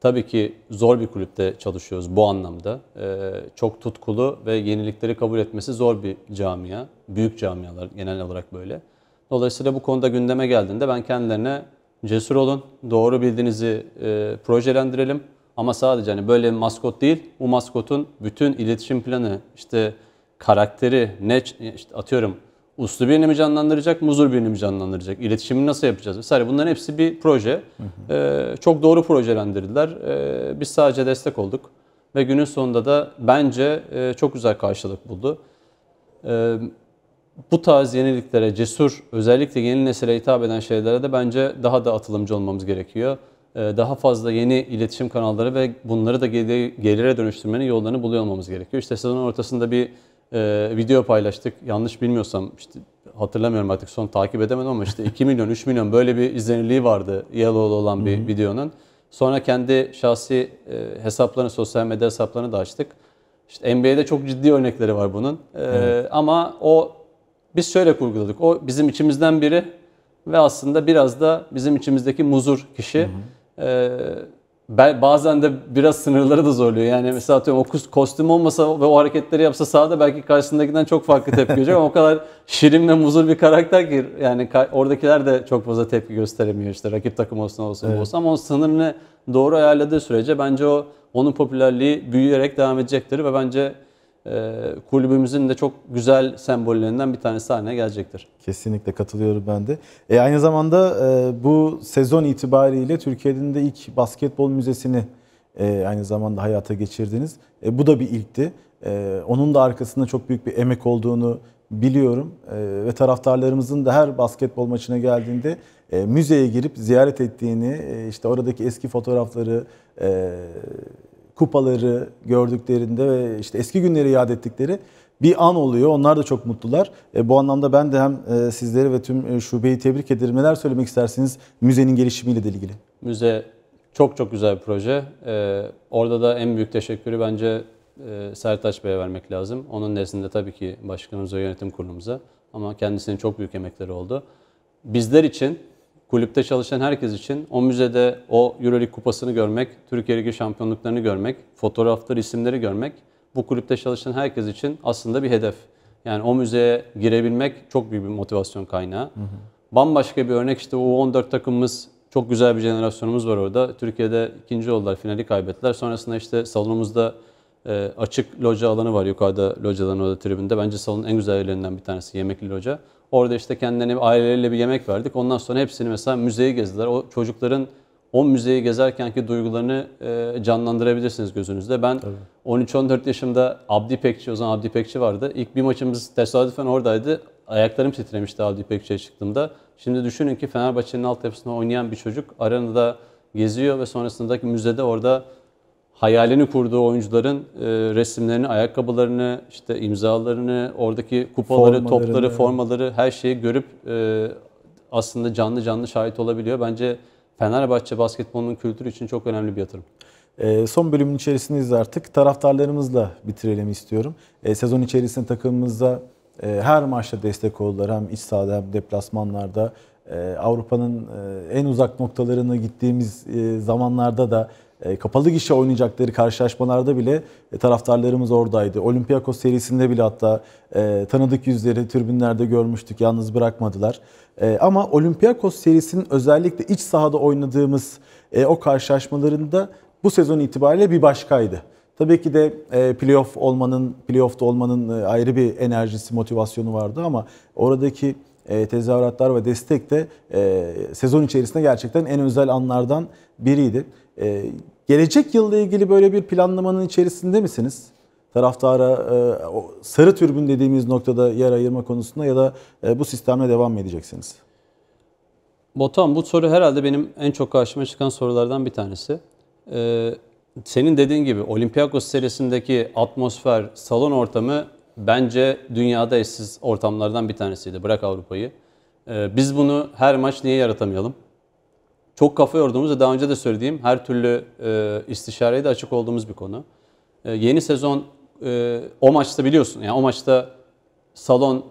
Tabii ki zor bir kulüpte çalışıyoruz bu anlamda. E, çok tutkulu ve yenilikleri kabul etmesi zor bir camia. Büyük camialar genel olarak böyle. Dolayısıyla bu konuda gündeme geldiğinde ben kendilerine cesur olun, doğru bildiğinizi e, projelendirelim. Ama sadece hani böyle bir maskot değil, bu maskotun bütün iletişim planı, işte karakteri, ne e, işte atıyorum uslu birini mi canlandıracak, muzur birini mi canlandıracak, iletişimi nasıl yapacağız vesaire. Bunların hepsi bir proje. Hı hı. Ee, çok doğru projelendirdiler. Ee, biz sadece destek olduk ve günün sonunda da bence e, çok güzel karşılık buldu. Ee, bu tarz yeniliklere, cesur, özellikle yeni nesile hitap eden şeylere de bence daha da atılımcı olmamız gerekiyor. Ee, daha fazla yeni iletişim kanalları ve bunları da gelire dönüştürmenin yollarını buluyor olmamız gerekiyor. İşte sezon ortasında bir e, video paylaştık. Yanlış bilmiyorsam işte hatırlamıyorum artık son takip edemedim ama işte 2 *laughs* milyon, 3 milyon böyle bir izlenirliği vardı Yellow'lu olan bir Hı-hı. videonun. Sonra kendi şahsi e, hesaplarını, sosyal medya hesaplarını da açtık. İşte NBA'de çok ciddi örnekleri var bunun. E, evet. ama o biz şöyle kurguladık. O bizim içimizden biri ve aslında biraz da bizim içimizdeki muzur kişi. Hı hı. E, bazen de biraz sınırları da zorluyor. Yani mesela atıyorum o kostüm olmasa ve o hareketleri yapsa sahada belki karşısındakinden çok farklı tepki görecek ama o kadar şirin ve muzur bir karakter ki yani oradakiler de çok fazla tepki gösteremiyor işte rakip takım olsun olsun evet. olsun ama o sınırını doğru ayarladığı sürece bence o onun popülerliği büyüyerek devam edecektir ve bence ee, kulübümüzün de çok güzel sembollerinden bir tanesi haline gelecektir. Kesinlikle katılıyorum ben de. E, aynı zamanda e, bu sezon itibariyle Türkiye'nin de ilk basketbol müzesini e, aynı zamanda hayata geçirdiniz. E, bu da bir ilkti. E, onun da arkasında çok büyük bir emek olduğunu biliyorum e, ve taraftarlarımızın da her basketbol maçına geldiğinde e, müzeye girip ziyaret ettiğini, işte oradaki eski fotoğrafları, e, kupaları gördüklerinde ve işte eski günleri yad ettikleri bir an oluyor. Onlar da çok mutlular. E, bu anlamda ben de hem e, sizleri ve tüm e, şubeyi tebrik ederim. Neler söylemek istersiniz müzenin gelişimiyle de ilgili? Müze çok çok güzel bir proje. E, orada da en büyük teşekkürü bence e, Sertaç Bey'e vermek lazım. Onun nezdinde tabii ki başkanımıza, yönetim kurulumuza ama kendisinin çok büyük emekleri oldu. Bizler için kulüpte çalışan herkes için o müzede o Euroleague kupasını görmek, Türkiye Ligi şampiyonluklarını görmek, fotoğrafları, isimleri görmek bu kulüpte çalışan herkes için aslında bir hedef. Yani o müzeye girebilmek çok büyük bir motivasyon kaynağı. Hı hı. Bambaşka bir örnek işte U14 takımımız çok güzel bir jenerasyonumuz var orada. Türkiye'de ikinci oldular, finali kaybettiler. Sonrasında işte salonumuzda e, açık loca alanı var yukarıda locadan orada tribünde. Bence salonun en güzel yerlerinden bir tanesi yemekli loca. Orada işte kendilerine aileleriyle bir yemek verdik. Ondan sonra hepsini mesela müzeyi gezdiler. O çocukların o müzeyi gezerkenki duygularını e, canlandırabilirsiniz gözünüzde. Ben 13-14 yaşımda Abdi Pekçi, o zaman Abdi Pekçi vardı. İlk bir maçımız tesadüfen oradaydı. Ayaklarım titremişti Abdi Pekçi'ye çıktığımda. Şimdi düşünün ki Fenerbahçe'nin altyapısında oynayan bir çocuk aranında geziyor ve sonrasındaki müzede orada hayalini kurduğu oyuncuların e, resimlerini, ayakkabılarını, işte imzalarını, oradaki kupaları, formaları, topları, formaları her şeyi görüp e, aslında canlı canlı şahit olabiliyor. Bence Fenerbahçe basketbolunun kültürü için çok önemli bir yatırım. E, son bölümün içerisindeyiz artık. Taraftarlarımızla bitirelim istiyorum. E, sezon içerisinde takımımızda e, her maçta destek oldular. Hem iç sahada hem deplasmanlarda. E, Avrupa'nın e, en uzak noktalarına gittiğimiz e, zamanlarda da e, kapalı gişe oynayacakları karşılaşmalarda bile e, taraftarlarımız oradaydı. Olympiakos serisinde bile hatta e, tanıdık yüzleri tribünlerde görmüştük. Yalnız bırakmadılar. Ama Olympiakos serisinin özellikle iç sahada oynadığımız o karşılaşmalarında bu sezon itibariyle bir başkaydı. Tabii ki de playoff olmanın, playoff'ta olmanın ayrı bir enerjisi, motivasyonu vardı ama oradaki tezahüratlar ve destek de sezon içerisinde gerçekten en özel anlardan biriydi. Ee, gelecek yılla ilgili böyle bir planlamanın içerisinde misiniz? Taraftara e, o sarı türbün dediğimiz noktada yer ayırma konusunda ya da e, bu sistemle devam mı edeceksiniz? Botan bu soru herhalde benim en çok karşıma çıkan sorulardan bir tanesi. Ee, senin dediğin gibi Olympiakos serisindeki atmosfer, salon ortamı bence dünyada eşsiz ortamlardan bir tanesiydi. Bırak Avrupa'yı. Ee, biz bunu her maç niye yaratamayalım? çok kafa yorduğumuz ve daha önce de söylediğim her türlü e, istişareye de açık olduğumuz bir konu. E, yeni sezon e, o maçta biliyorsun yani o maçta salon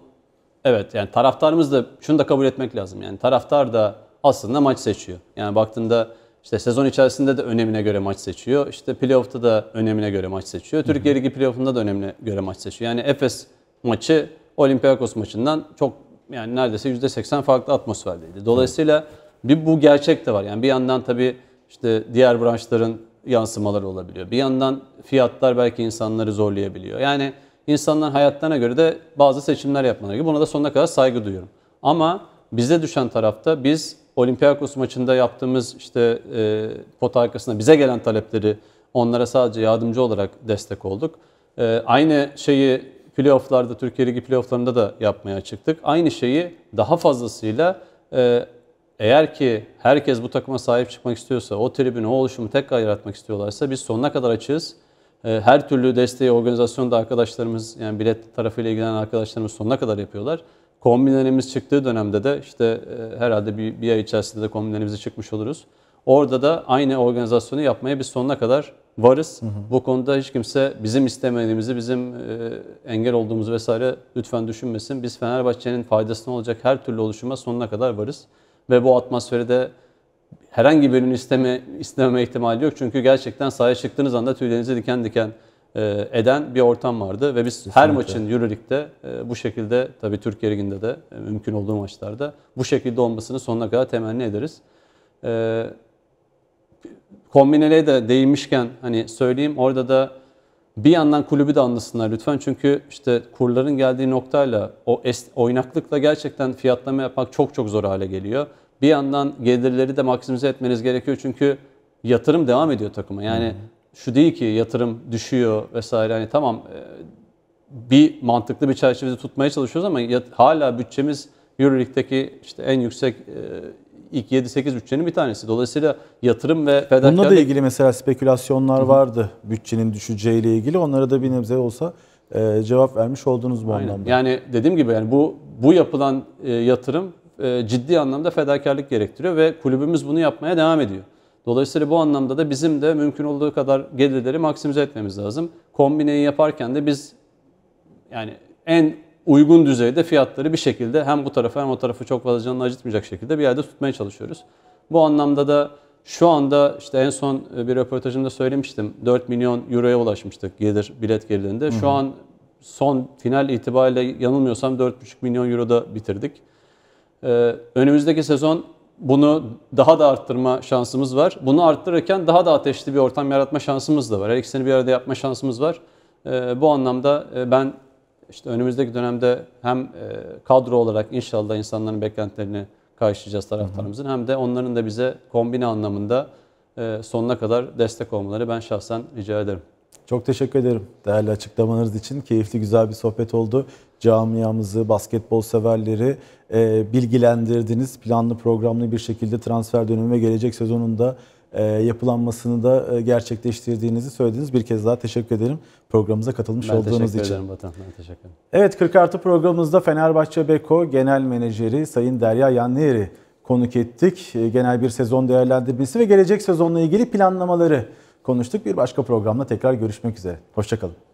evet yani taraftarımız da şunu da kabul etmek lazım yani taraftar da aslında maç seçiyor. Yani baktığında işte sezon içerisinde de önemine göre maç seçiyor. İşte playoff'ta da önemine göre maç seçiyor. Hı-hı. Türkiye Ligi playoff'unda da önemine göre maç seçiyor. Yani Efes maçı Olympiakos maçından çok yani neredeyse %80 farklı atmosferdeydi. Dolayısıyla Hı-hı bir bu gerçek de var. Yani bir yandan tabii işte diğer branşların yansımaları olabiliyor. Bir yandan fiyatlar belki insanları zorlayabiliyor. Yani insanların hayatlarına göre de bazı seçimler yapmaları gibi. Buna da sonuna kadar saygı duyuyorum. Ama bize düşen tarafta biz Olympiakos maçında yaptığımız işte e, pot arkasında bize gelen talepleri onlara sadece yardımcı olarak destek olduk. E, aynı şeyi playofflarda, Türkiye Ligi playofflarında da yapmaya çıktık. Aynı şeyi daha fazlasıyla e, eğer ki herkes bu takıma sahip çıkmak istiyorsa, o tribünü, o oluşumu tekrar yaratmak istiyorlarsa biz sonuna kadar açığız. Ee, her türlü desteği organizasyonda arkadaşlarımız, yani bilet tarafıyla ilgilenen arkadaşlarımız sonuna kadar yapıyorlar. Kombinlerimiz çıktığı dönemde de işte e, herhalde bir, bir ay içerisinde de kombinlerimizi çıkmış oluruz. Orada da aynı organizasyonu yapmaya biz sonuna kadar varız. Hı hı. Bu konuda hiç kimse bizim istemediğimizi, bizim e, engel olduğumuzu vesaire lütfen düşünmesin. Biz Fenerbahçe'nin faydasına olacak her türlü oluşuma sonuna kadar varız ve bu atmosferde herhangi birinin isteme, istememe ihtimali yok. Çünkü gerçekten sahaya çıktığınız anda tüylerinizi diken diken e, eden bir ortam vardı ve biz Kesinlikle. her maçın Euroleague'de e, bu şekilde tabii Türkiye Ligi'nde de e, mümkün olduğu maçlarda bu şekilde olmasını sonuna kadar temenni ederiz. E, de değinmişken hani söyleyeyim orada da bir yandan kulübü de anlasınlar lütfen. Çünkü işte kurların geldiği noktayla o es, oynaklıkla gerçekten fiyatlama yapmak çok çok zor hale geliyor. Bir yandan gelirleri de maksimize etmeniz gerekiyor. Çünkü yatırım devam ediyor takıma. Yani hmm. şu değil ki yatırım düşüyor vesaire. Hani tamam e, bir mantıklı bir çerçevede tutmaya çalışıyoruz ama hala bütçemiz EuroLeague'deki işte en yüksek e, ilk 7-8 bütçenin bir tanesi. Dolayısıyla yatırım ve fedakarlık... Bununla da ilgili mesela spekülasyonlar Hı-hı. vardı bütçenin düşeceğiyle ilgili. Onlara da bir nebze olsa e, cevap vermiş oldunuz bu Aynen. anlamda. Yani dediğim gibi yani bu bu yapılan e, yatırım e, ciddi anlamda fedakarlık gerektiriyor ve kulübümüz bunu yapmaya devam ediyor. Dolayısıyla bu anlamda da bizim de mümkün olduğu kadar gelirleri maksimize etmemiz lazım. Kombineyi yaparken de biz yani en uygun düzeyde fiyatları bir şekilde hem bu tarafa hem o tarafı çok fazla canını acıtmayacak şekilde bir yerde tutmaya çalışıyoruz. Bu anlamda da şu anda işte en son e, bir röportajımda söylemiştim 4 milyon euroya ulaşmıştık gelir bilet gelirinde. Şu an son final itibariyle yanılmıyorsam 4,5 milyon euroda bitirdik. Ee, önümüzdeki sezon bunu daha da arttırma şansımız var. Bunu arttırırken daha da ateşli bir ortam yaratma şansımız da var. Her ikisini bir arada yapma şansımız var. Ee, bu anlamda e, ben işte önümüzdeki dönemde hem e, kadro olarak inşallah insanların beklentilerini karşılayacağız taraftarımızın hı hı. hem de onların da bize kombine anlamında e, sonuna kadar destek olmaları ben şahsen rica ederim. Çok teşekkür ederim değerli açıklamanız için. Keyifli güzel bir sohbet oldu. Camiamızı, basketbol severleri e, bilgilendirdiniz. Planlı programlı bir şekilde transfer dönemi ve gelecek sezonunda e, yapılanmasını da e, gerçekleştirdiğinizi söylediğiniz Bir kez daha teşekkür ederim programımıza katılmış ben olduğunuz için. Ben teşekkür ederim Vatan. Ben teşekkür ederim. Evet 40 artı programımızda Fenerbahçe Beko Genel Menajeri Sayın Derya Yanlıeri konuk ettik. E, genel bir sezon değerlendirmesi ve gelecek sezonla ilgili planlamaları konuştuk. Bir başka programla tekrar görüşmek üzere. Hoşçakalın.